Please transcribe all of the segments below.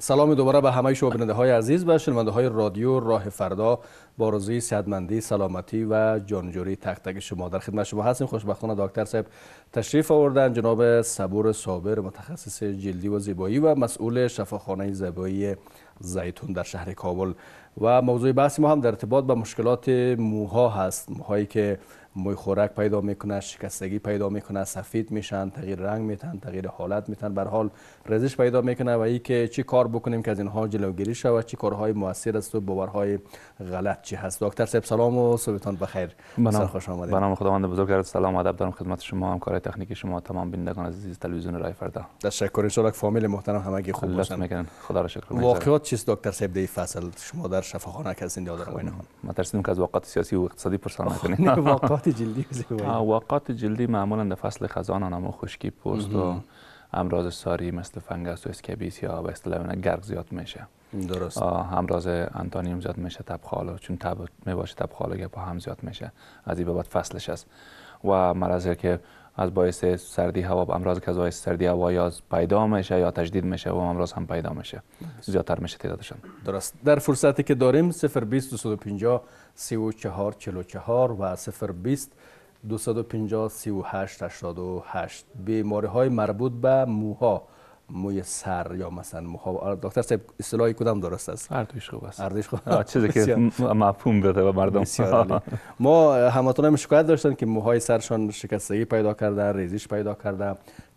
سلام دوباره به همه شما بیننده های عزیز و شنونده های رادیو راه فردا با روزی صحتمندی سلامتی و جانجوری تک شما در خدمت شما هستیم خوشبختانه دکتر صاحب تشریف آوردن جناب صبور صابر متخصص جلدی و زیبایی و مسئول شفاخانه زیبایی زیتون در شهر کابل و موضوع بحث ما هم در ارتباط با مشکلات موها هست موهایی که موی خورک پیدا میکنه شکستگی پیدا میکنه سفید میشن تغییر رنگ میتن تغییر حالت میتن بر حال رزش پیدا میکنه و اینکه که چی کار بکنیم که از اینها جلوگیری شود چی کارهای موثر است و باورهای غلط چی هست دکتر صاحب سلام و صبحتان بخیر سر خوش آمدید بنام خداوند بزرگ سلام ادب دارم خدمت شما همکار تکنیکی شما تمام بینندگان عزیز تلویزیون رای فردا تشکر ان الله فامیل محترم همگی خوب باشن خدا را شکر واقعات چیست دکتر سب دی فصل شما در شفاخانه هستین یاد آدم خب، من ترسیدم که از واقعات سیاسی و اقتصادی پرسان خب، نکنید واقعیت واقعات جلدی واقعات جلدی معمولا در فصل خزان آنما خشکی پوست و امراض ساری مثل فنگس و اسکبیس یا به اصطلاح گرگ زیاد میشه درست امراض هم زیاد میشه تبخاله چون تب میباشه تبخاله گپا هم زیاد میشه از این بعد فصلش است و مرضی که از باعث سردی هوا امراض که از باعث سردی هوا یا پیدا میشه یا تجدید میشه و امراض هم پیدا میشه زیادتر میشه تعدادشان درست در فرصتی که داریم 020 250 34 44 و 020 250 38 88 بیماری های مربوط به موها موی سر یا مثلا دکتر صاحب اصطلاحی کدام درست است اردیش خوب است اردیش خوب است چیزی که مفهوم بده به مردم ما همتون شکایت داشتن که موهای سرشان شکستگی پیدا کرده ریزش پیدا کرده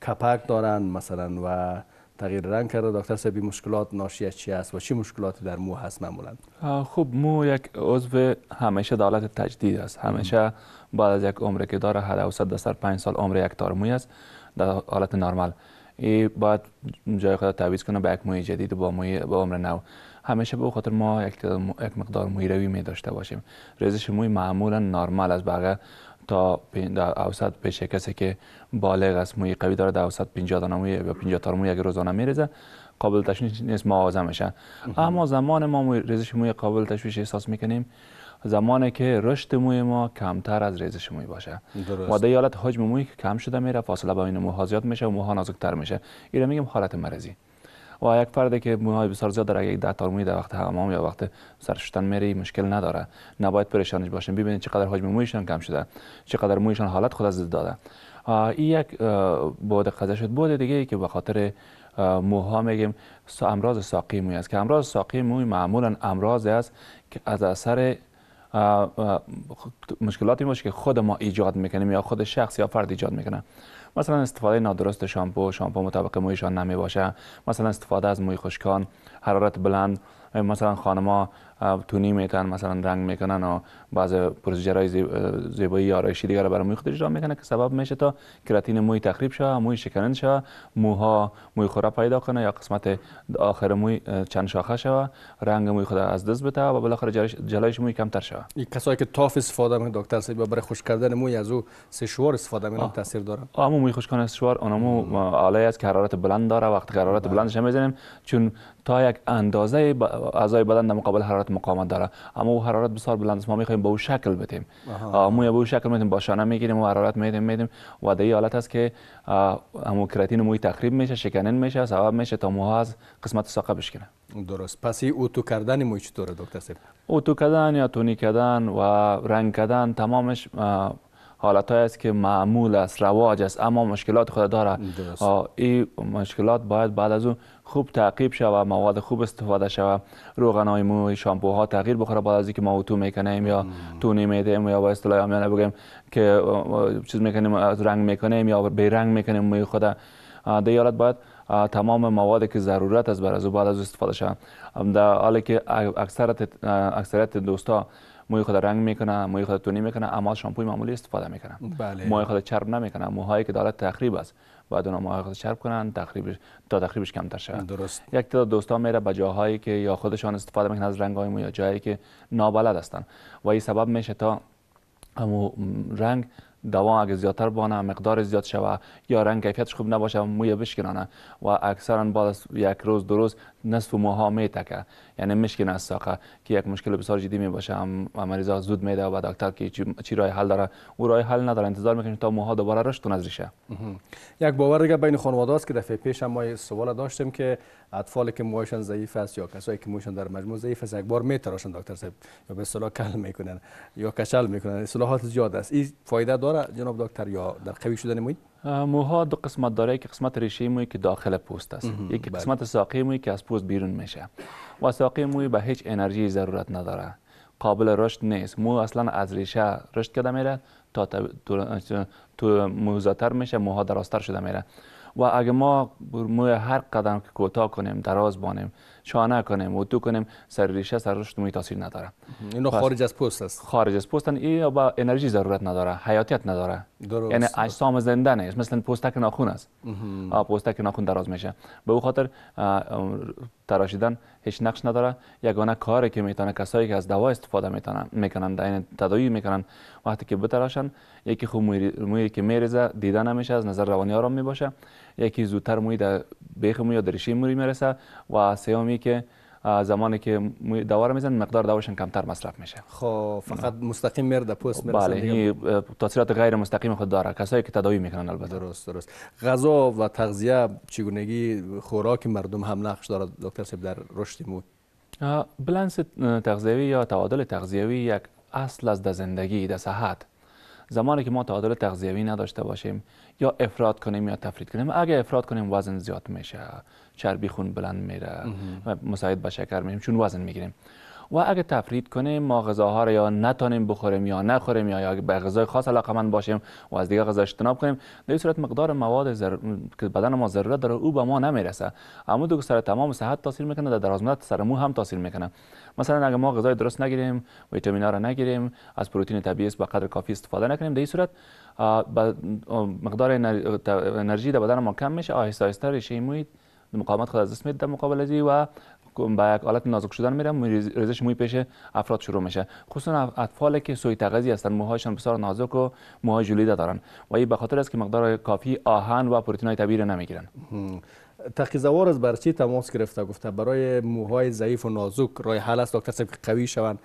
کپک دارن مثلا و تغییر رنگ کرده دکتر صاحب مشکلات ناشی از چی است و چه مشکلاتی در مو هست معمولا خب مو یک عضو همیشه دولت تجدید است همیشه بعد از یک عمر که داره حد پنج سال عمر یک تار موی است در حالت نرمال ای باید جای خود تعویض کنه به یک موی جدید و با موی با عمر نو همیشه به خاطر ما یک, مقدار موی روی می داشته باشیم ریزش موی معمولا نرمال از بقیه تا در اوسط پیش کسی که بالغ است موی قوی داره در اوسط 50 دانه موی یا تا موی یک روزانه میریزه قابل تشویش نیست ما میشه اما زمان ما موی ریزش موی قابل تشویش احساس میکنیم زمانی که رشد موی ما کمتر از ریزش موی باشه ماده و در حالت حجم موی که کم شده میره فاصله بین موها زیاد میشه و موها نازکتر میشه این میگیم حالت مرضی و یک فردی که موهای بسیار زیاد داره یک ده تار موی در وقت حمام یا وقت سر شستن میری مشکل نداره نباید پریشانش باشیم ببینید چقدر حجم مویشان کم شده چقدر مویشان حالت خود از داده این یک بعد قضا شد بوده دیگه ای که به خاطر موها میگیم امراض ساقی موی است که امراض ساقی موی معمولا امراضی است که از اثر مشکلاتی باشه که خود ما ایجاد میکنیم یا خود شخص یا فرد ایجاد میکنه مثلا استفاده نادرست شامپو شامپو مطابق مویشان نمی باشه مثلا استفاده از موی خشکان حرارت بلند مثلا خانما تونی میتن مثلا رنگ میکنن و بعض های زیبایی آرایشی دیگر برای موی خود اجرا میکنه که سبب میشه تا کراتین موی تخریب شوه موی شکنن شوه موها موی خوره پیدا کنه یا قسمت آخر موی چند شاخه شوه رنگ موی خود از دست بته و بالاخره جلایش موی کمتر شوه این کسایی که تاف استفاده میکنه دکتر سید برای خشک کردن موی از او سشوار استفاده میکنن تاثیر داره اما موی خوش کردن سشوار اونمو علی از که حرارت بلند داره وقتی حرارت بله. بلندش میزنیم چون تا یک اندازه اعضای بدن در مقابل حرارت مقاومت داره اما او حرارت بسیار بلند ما میخوایم به او شکل بدیم موی به او شکل میدیم با شانه میگیریم و حرارت میدیم میدیم و در حالت است که همو کراتین موی تخریب میشه شکنن میشه سبب میشه تا موها از قسمت ساقه بشکنه درست پس ای اوتو کردن موی چطوره دکتر سیب اوتو کردن یا تونی کردن و رنگ کردن تمامش حالت است که معمول است رواج است اما مشکلات خود داره این مشکلات باید بعد از اون خوب تعقیب شود مواد خوب استفاده شود های مو ها تغییر بخوره بعد از اینکه ما اوتو میکنیم یا تونی میدیم یا با اصطلاح عامیانه بگیم که چیز میکنیم از رنگ میکنیم یا به رنگ میکنیم موی خود در حالت باید تمام مواد که ضرورت است برای از بعد از استفاده شود در حالی که اکثریت اکثریت دوستا موی خود رنگ میکنه موی خود تونی میکنه اما از شامپوی معمولی استفاده میکنن بله. موی خود چرب نمیکنه موهایی که دارد تخریب است بعد اونها موهای خود چرب کنن تخریب تا تخریبش کمتر شود درست یک تعداد دوستا میره به جاهایی که یا خودشان استفاده میکنن از رنگ های مو یا جایی که نابلد هستن و این سبب میشه تا امو رنگ دوا اگه زیادتر بانه مقدار زیاد شوه یا رنگ کیفیتش خوب نباشه موی بشکنانه و اکثرا بعد از یک روز دو روز نصف موها میتکه یعنی مشکل از ساقه که یک مشکل بسیار جدی می باشه و مریضا زود میده و دکتر که چی راه حل داره او راه حل نداره انتظار میکنیم تا موها دوباره رشد کنه ریشه یک باور دیگه بین خانواده است که دفعه پیش هم ما سوال داشتیم که اطفال که موهاشان ضعیف است یا کسایی که موهاشان در مجموع ضعیف است یک بار میتراشن دکتر صاحب یا به اصطلاح کل میکنن یا کچل میکنن اصطلاحات زیاد است این فایده داره جناب دکتر یا در قوی شدن موها دو قسمت داره که قسمت ریشه موی که داخل پوست است یک بله. قسمت ساقه موی که از پوست بیرون میشه و ساقه موی به هیچ انرژی ضرورت نداره قابل رشد نیست مو اصلا از ریشه رشد کرده میره تا تو موزاتر میشه موها دراستر شده میره و اگه ما موی هر قدم که کوتاه کنیم دراز بانیم شانه کنیم و تو کنیم سر ریشه سر رشد موی تاثیر نداره اینو خارج از پوست است خارج از پوستن این با انرژی ضرورت نداره حیاتیت نداره درست. یعنی اجسام زنده نیست مثل پوستک ناخون است پوستک ناخون دراز میشه به او خاطر تراشیدن هیچ نقش نداره یگانه کاری که میتونه کسایی که از دوا استفاده میتونن میکنن این تداوی میکنن وقتی که بتراشن یکی خوب مویی که میریزه دیده نمیشه از نظر روانی آرام میباشه یکی زودتر موی در بیخ موی یا درشی میرسه و سیامی که زمانی که دوا میزن مقدار دواشون کمتر مصرف میشه خب فقط مستقیم میرد در پوست میرسه بله یعنی، این تاثیرات غیر مستقیم خود داره کسایی که تداوی میکنن البته درست درست غذا و تغذیه چگونگی خوراک مردم هم نقش داره دکتر سیب در رشد مو بلنس تغذیوی یا تعادل تغذیوی یک اصل از در زندگی در صحت زمانی که ما تعادل تغذیوی نداشته باشیم یا افراد کنیم یا تفرید کنیم اگه افراد کنیم وزن زیاد میشه چربی خون بلند میره و مساعد به شکر میشیم چون وزن میگیریم و اگه تفرید کنیم ما غذاها رو یا نتانیم بخوریم یا نخوریم یا, یا به غذای خاص علاقه من باشیم و از دیگه غذا اجتناب کنیم در صورت مقدار مواد زر... که بدن ما ضرورت داره او به ما نمیرسه اما دو سر تمام صحت تاثیر میکنه در درازمدت سر هم تاثیر میکنه مثلا اگه ما غذای درست نگیریم ویتامینا رو نگیریم از پروتئین طبیعی به قدر کافی استفاده نکنیم در صورت مقدار انرژی در بدن ما کم میشه آهسته آهسته ریشه موی مقاومت خود از دست میده مقابل و به یک حالت نازک شدن میره ریزش موی پیش افراد شروع میشه خصوصا اطفال که سوی تغذی هستن موهایشان بسیار نازک و موهای جلیده دارن و این به خاطر است که مقدار کافی آهن و پروتئین های طبیعی را نمیگیرن تقیزوار از برچی تماس گرفته گفته برای موهای ضعیف و نازک رای حل است دکتر قوی شوند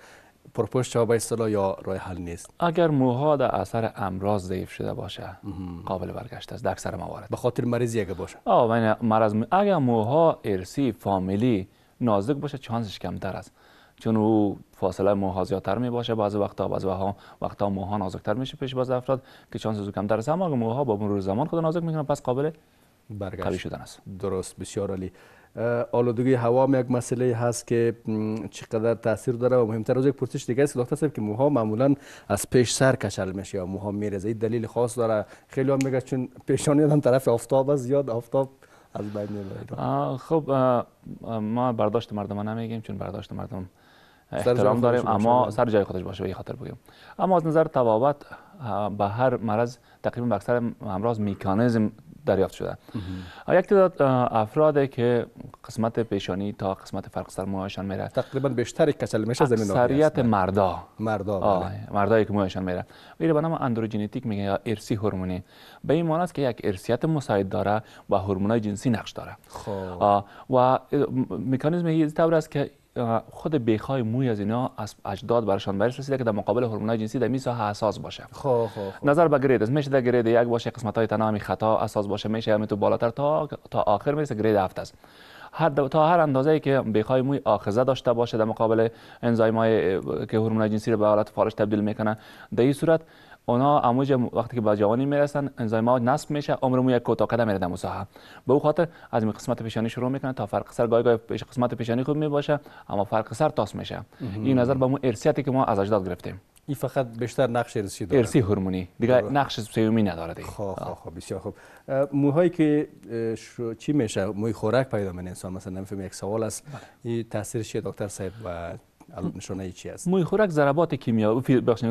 پرپوش چه یا راه حل نیست اگر موها در اثر امراض ضعیف شده باشه قابل برگشت است در اکثر موارد به خاطر مریضی اگه باشه آه من مرز م... اگر موها ارسی فامیلی نازک باشه چانسش کمتر است چون او فاصله موها زیادتر می باشه بعضی وقتا بعضی وقتا وقتا موها نازکتر میشه پیش بعضی افراد که چانس او کمتر است اما اگر موها با مرور زمان خود نازک میکنه پس قابل برگشت شدن است درست بسیار عالی آلودگی هوا هم یک مسئله هست که چقدر تاثیر داره و مهمتر از یک پرسش دیگه است که دکتر صاحب که موها معمولا از پیش سر کچل میشه یا موها میرزه این دلیل خاص داره خیلی هم میگه چون پیشانی آدم طرف آفتاب است زیاد آفتاب از بین میبره خب ما برداشت مردم نمیگیم چون برداشت مردم احترام داریم اما بله. سر جای خودش باشه به خاطر بگیم اما از نظر توابت به هر مرض تقریبا اکثر امراض میکانیزم دریافت شده یک تعداد افرادی که قسمت پیشانی تا قسمت فرق موهایشان میره تقریبا بیشتر کسل میشه زمین اکثریت مردا مردا بله. مردایی که موهایشان میره این به نام اندروژنتیک میگه یا ارسی هورمونی به این معنی است که یک ارسیت مساعد داره و هورمونای جنسی نقش داره خب. و مکانیزم این طور است که خود بیخ موی از اینا از اجداد برشان برس رسیده که در مقابل هورمون‌های جنسی در ساحه حساس باشه خب, خب،, خب. نظر به گرید است میشه در گرید یک باشه قسمت های تنامی خطا اساس باشه میشه همین تو بالاتر تا تا آخر میرسه گرید هفت است تا هر اندازه که بیخای موی آخزه داشته باشه در مقابل انزایمای که هورمون جنسی رو به حالت فارش تبدیل میکنه در این صورت اونا اموج وقتی که به جوانی میرسن انزیمات نصب میشه عمر مو یک کوتاه میره در مساحه به او خاطر از این قسمت پیشانی شروع میکنه تا فرق سر گای گای پیش قسمت پیشانی خوب میباشه اما فرق سر تاس میشه این نظر به مو ارثیتی که ما از اجداد گرفتیم این فقط بیشتر نقش ارسی داره ارسی هورمونی دیگه نقش سیومی نداره دیگه خب خب, خب، بسیار خوب موهایی که چی میشه موی خوراک پیدا من انسان مثلا نمیفهم یک سوال است بله. این تاثیر چیه دکتر صاحب و نشانه چی است موی خورک ضربات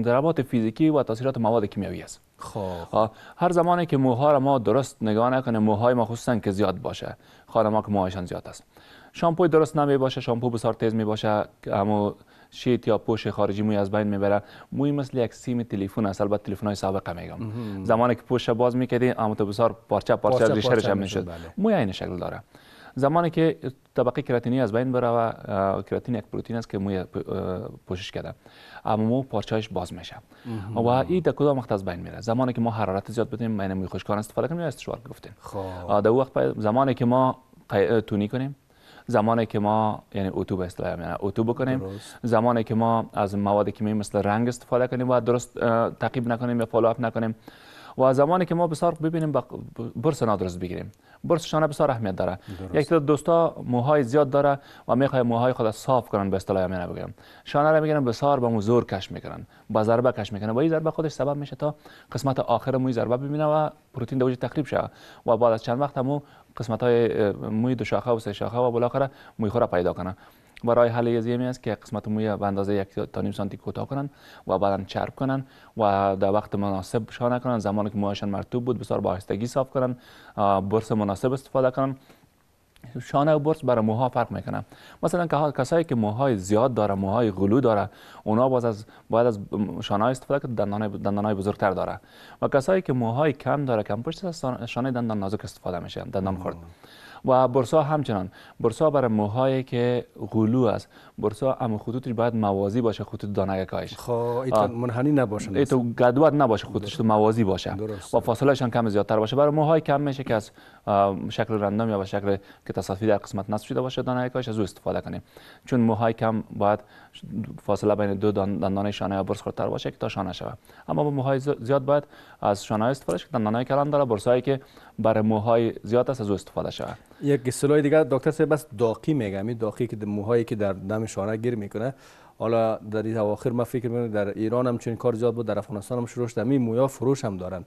ضربات فیزیکی و تاثیرات مواد کیمیایی است خب هر زمانی که موها را ما درست نگاه نکنه موهای ما خصوصا که زیاد باشه ما که موهایشان زیاد است شامپو درست نمی باشه شامپو بسیار تیز می باشه اما شیت یا پوش خارجی موی از بین میبره موی مثل یک سیم تلفن است البته تلفن های سابقه میگم زمانی که پوش باز میکردی اما تو بسیار پارچه پارچه, ریشه ریشه میشد موی عین شکل داره زمانی که طبقه کراتینی از بین بره و کراتین یک پروتین است که موی پوشش کرده اما مو پارچایش باز میشه و این در کدام وقت از بین میره زمانی که ما حرارت زیاد بدیم خوش موی خوشکان استفاده کنیم یا استشوار گفتیم خب. در وقت زمانی که ما تونی کنیم زمانی که ما یعنی اتو به اصطلاح یعنی اتو بکنیم زمانی که ما از مواد شیمیایی مثل رنگ استفاده کنیم و درست تعقیب نکنیم یا فالو نکنیم و زمانی که ما بسیار ببینیم برس نادرست بگیریم شانه بسیار اهمیت داره یک تعداد دوستا موهای زیاد داره و میخوای موهای خود صاف کنن به اصطلاح من بگم شانه را بسار بسیار به زور کش میکنن با ضربه کش میکنن و این ضربه خودش سبب میشه تا قسمت آخر موی ضربه ببینه و پروتین دوج تخریب شه و بعد از چند وقت هم قسمت های موی دو شاخه و سه شاخه و بالاخره موی خورا پیدا کنه برای حل از این است که قسمت موی به اندازه یک تا نیم سانتی کوتاه کنن و بعدا چرب کنن و در وقت مناسب شانه نکنن زمانی که موهایشان مرتوب بود بسیار با آهستگی صاف کنن برس مناسب استفاده کنن شانه و برس برای موها فرق میکنه مثلا که کسایی که موهای زیاد داره موهای غلو داره اونا باز از باید از شانه استفاده که دندان دندانای بزرگتر داره و کسایی که موهای کم داره کم پشت از شانه دندان نازک استفاده میشه دندان خورد و برسا همچنان برسا برای موهایی که غلو است برسا اما خطوطش باید موازی باشه خطوط دانگه کاش خب ایتو منحنی نباشه ایتو گدوات نباشه خطوطش تو موازی باشه درست. و فاصله شان کم زیادتر باشه برای موهای کم میشه که از شکل رندم یا به شکل که تصادفی در قسمت نصب شده باشه دانگه کاش از او استفاده کنیم چون موهای کم باید فاصله بین دو دندانه شانه یا برس باشه که تا شانه شود اما با موهای زیاد باید از شانه استفاده که دندانه کلان داره برسایی که برای موهای زیاد است از او استفاده شود یک اصطلاح دیگر دکتر سه بس داقی میگه می داقی که موهایی که در دم شانه گیر میکنه حالا در این اواخر ما فکر میکنم در ایران هم چنین کار زیاد بود در افغانستان هم شروع شده می مویا فروش هم دارن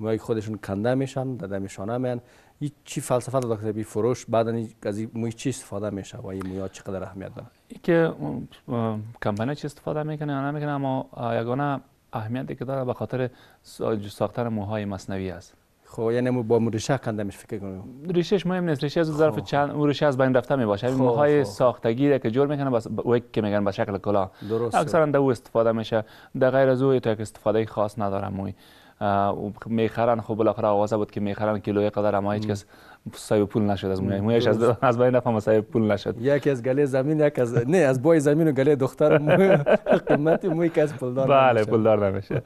موهای خودشون کنده میشن در دم شانه میان چی فلسفه دکتر بی فروش بعد از این موی چی استفاده میشه و این مویا چقدر اهمیت داره که کمپانی چی استفاده میکنه نه میکنه اما یگانه اهمیتی که داره به خاطر ساختار موهای مصنوعی است خو خب، یعنی مو با کندمش فکر کنیم ریشش مهم نیست ریشه از ظرف خب. چند اون از بین رفته می باشه این خب، موهای ساختگی که جور میکنه بس که میگن به شکل کلا اکثرا دو او استفاده میشه در غیر از او تا استفاده خاص نداره موی میخرن خوب بالاخره آغازه بود که میخرن کیلوی قدر اما هیچ کس صاحب پول نشد از مویش از از بین نفهم صاحب پول نشد یکی از گله زمین یک از نه از بای زمین و گله دختر قیمت موی کس پولدار بله دار نمیشه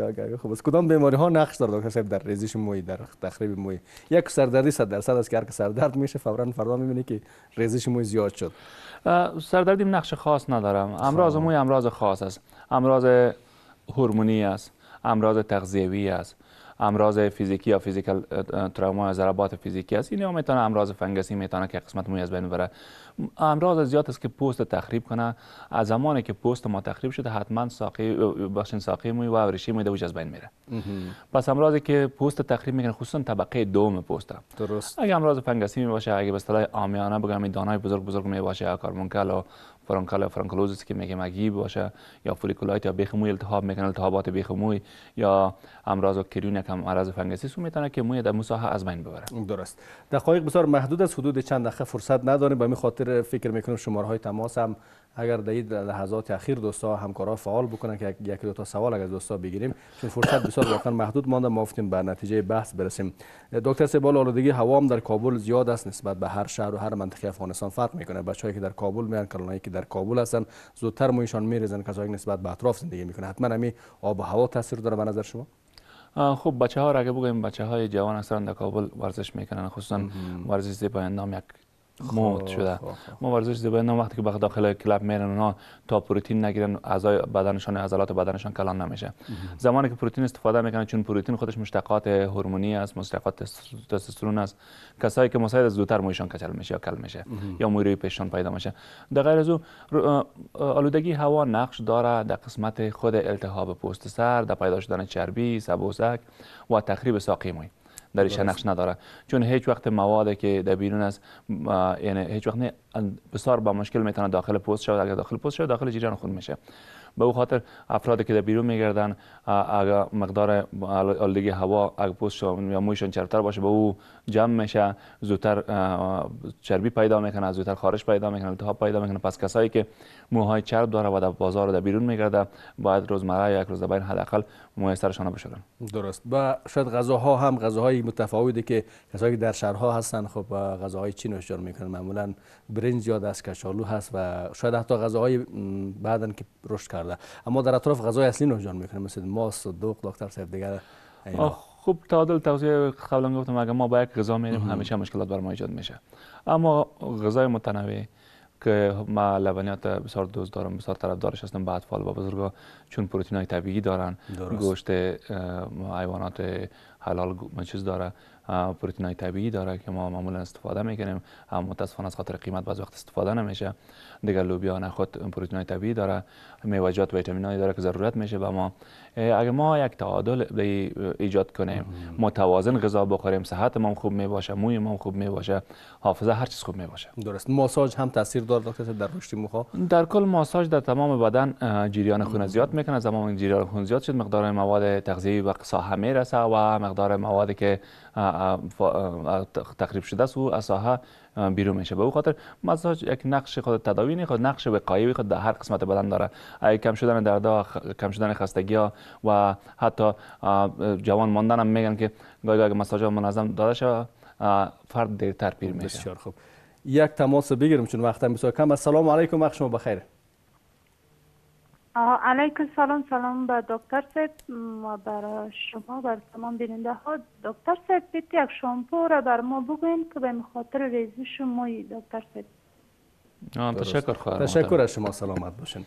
خب از کدام بیماری ها نقش دارد دکتر صاحب در ریزش موی در تخریب موی یک سردردی 100 درصد است که هر که سردرد میشه فورا فردا میبینی که ریزش موی زیاد شد سردردی نقش خاص ندارم خب. امراض موی امراض خاص است امراض هورمونی است امراض تغذیوی است امراض فیزیکی یا فیزیکال تروما ضربات فیزیکی است اینا میتونه امراض فنگسی میتونه که قسمت موی از بین بره امراض زیاد است که پوست تخریب کنه از زمانی که پوست ما تخریب شده حتما ساقی بخشین ساقی موی و ورشی موی دوج از بین میره پس امراضی که پوست تخریب میکنه خصوصا طبقه دوم پوست درست اگه امراض فنگسی می باشه اگه به اصطلاح عامیانه بگم دانای بزرگ بزرگ می باشه کارمونکل و فرانکال یا فرانکلوزیس که میگه مگی باشه یا فولیکولایت یا بیخ موی التهاب میکنه التهابات بیخ موی یا امراض و یک هم امراض فنگسی میتونه که موی در مساحه از بین ببره درست دقایق بسیار محدود از حدود چند دقیقه فرصت نداریم به خاطر فکر میکنم شماره های تماس هم اگر در لحظات اخیر دوستا همکارا فعال بکنن که یکی دو تا سوال از دوستا بگیریم چون فرصت بسیار واقعا محدود مانده ما افتیم به نتیجه بحث برسیم دکتر سبال آلودگی هوا هم در کابل زیاد است نسبت به هر شهر و هر منطقه افغانستان فرق میکنه بچه‌ای که در کابل میان کلونایی که در کابل هستن زودتر مویشان میریزن کسایی نسبت به اطراف زندگی میکنه حتما همین آب و هوا تاثیر داره به نظر شما خب بچه ها را اگه بچه های جوان هستند در کابل ورزش میکنن خصوصا ورزش نام یک موت خب، شده خب، خب. ما ورزش زیبایی وقتی که داخل کلب میرن اونا تا پروتین نگیرن اعضای بدنشان عضلات بدنشان کلان نمیشه زمانی که پروتین استفاده میکنن چون پروتین خودش مشتقات هورمونی است مشتقات تستوسترون است کسایی که مساعد زودتر مویشان کچل میشه یا کل میشه یا موی روی پیشان پیدا میشه در غیر از آلودگی هوا نقش داره در قسمت خود التهاب پوست سر در پیدا شدن چربی سبوسک و تخریب ساقی موی در نقش نداره چون هیچ وقت موادی که در بیرون از یعنی هیچ وقت بسیار با مشکل میتونه داخل پوست شود اگر داخل پوست شود داخل جریان خون میشه به او خاطر افرادی که در بیرون میگردن اگر مقدار آلودگی هوا اگر پوستشون یا مویشون چربتر باشه به او جمع میشه زودتر چربی پیدا میکنه زودتر خارش پیدا میکنه التهاب پیدا میکنه پس کسایی که موهای چرب داره و در بازار در بیرون میگرده باید روزمره یا یک روز بین حداقل موهای بشورن درست و شاید غذاها هم غذاهای متفاوتی که کسایی که در شهرها هستن خب غذاهای چین اشاره میکنن معمولا برنج یا کچالو هست و شاید حتی غذاهای بعدن که رشد کرده اما در اطراف غذای اصلی نوشجان میکنن مثل ماست و دکتر صاحب خب تعادل تغذیه قبلا گفتم اگر ما با یک غذا میریم همیشه مشکلات بر ما ایجاد میشه اما غذای متنوع که ما لبنیات بسیار دوست دارم بسیار طرفدارش هستم با اطفال با بزرگا چون پروتین های طبیعی دارن گوشت حیوانات حلال چیز داره پروتین های طبیعی داره که ما معمولا استفاده میکنیم متاسفانه از خاطر قیمت بعض وقت استفاده نمیشه دیگر لوبیا نه خود پروتین های طبیعی داره میوجات ویتامین های داره که ضرورت میشه و ما اگر ما یک تعادل ایجاد کنیم متوازن غذا بخوریم صحت ما خوب می باشه، موی ما خوب می باشه، حافظه هر چیز خوب می باشه. درست ماساژ هم تاثیر داره دکتر در رشد موها در کل ماساژ در تمام بدن جریان خون زیاد میکنه زمان جریان خون زیاد شد مقدار مواد تغذیه‌ای به همه رسه و مقدار مقدار مواد که تخریب شده است و از بیرون میشه به او خاطر ماساژ یک نقش خود تداوینی خود نقش وقایی خود در هر قسمت بدن داره کم شدن و کم شدن خستگی ها و حتی جوان ماندن هم میگن که گاهی گاهی ماساژ منظم داده شه فرد دیرتر پیر میشه بسیار خوب یک تماس بگیرم چون وقتم بسیار کم السلام علیکم وقت شما بخیر علیکم سلام سلام به دکتر صاحب و برای شما بر تمام بیننده ها دکتر صاحب بیت یک شامپو را بر ما بگوین که به خاطر ریزش موی دکتر صاحب تشکر خواهر تشکر از شما سلامت باشین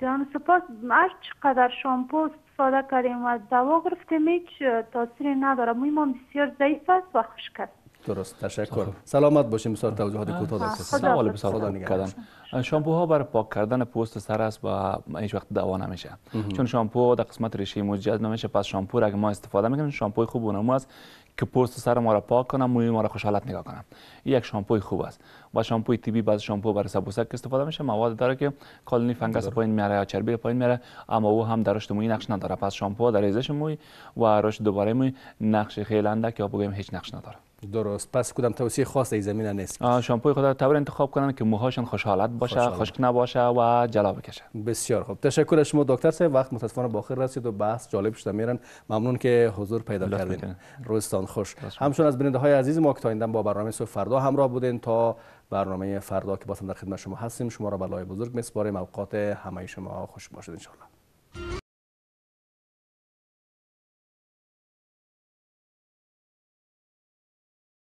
جان سپاس هر چقدر شامپو استفاده کردیم و دوا گرفتیم هیچ تاثیری نداره موی ما بسیار ضعیف است و خشک درست تشکر خب. سلامت باشیم بسیار توضیحات کوتاه داشت سوال بسیار کردن شامپو ها برای پاک کردن پوست سر است و هیچ وقت دوا نمیشه چون شامپو در قسمت ریشه موجود نمیشه پس شامپو را ما استفاده میکنیم شامپوی خوب نمو است که پوست سر ما را پاک کنه موی ما را خوشحالت نگاه کنه یک شامپوی خوب است و شامپوی طبی بعض شامپو برای سبوسک استفاده میشه مواد داره که کالونی فنگس بله. پایین میاره یا چربی پایین میاره اما او هم در رشد موی نقش نداره پس شامپو در ریزش موی و رشد دوباره موی نقش خیلی اندک یا بگویم هیچ نقش نداره درست پس کدام توصیه خاص ای زمینه نیست شامپوی خود را طور انتخاب کنند که موهاشان خوشحالت باشه خشک نباشه و جلا بکشه بسیار خوب تشکر شما دکتر صاحب وقت متاسفانه باخر رسید و بحث جالب شده میرن ممنون که حضور پیدا کردین روزتان خوش همچون از بیننده های عزیز ما که تا این با برنامه سو فردا همراه بودین تا برنامه فردا که هم در خدمت شما هستیم شما را به بزرگ میسپاریم اوقات همه شما خوش باشید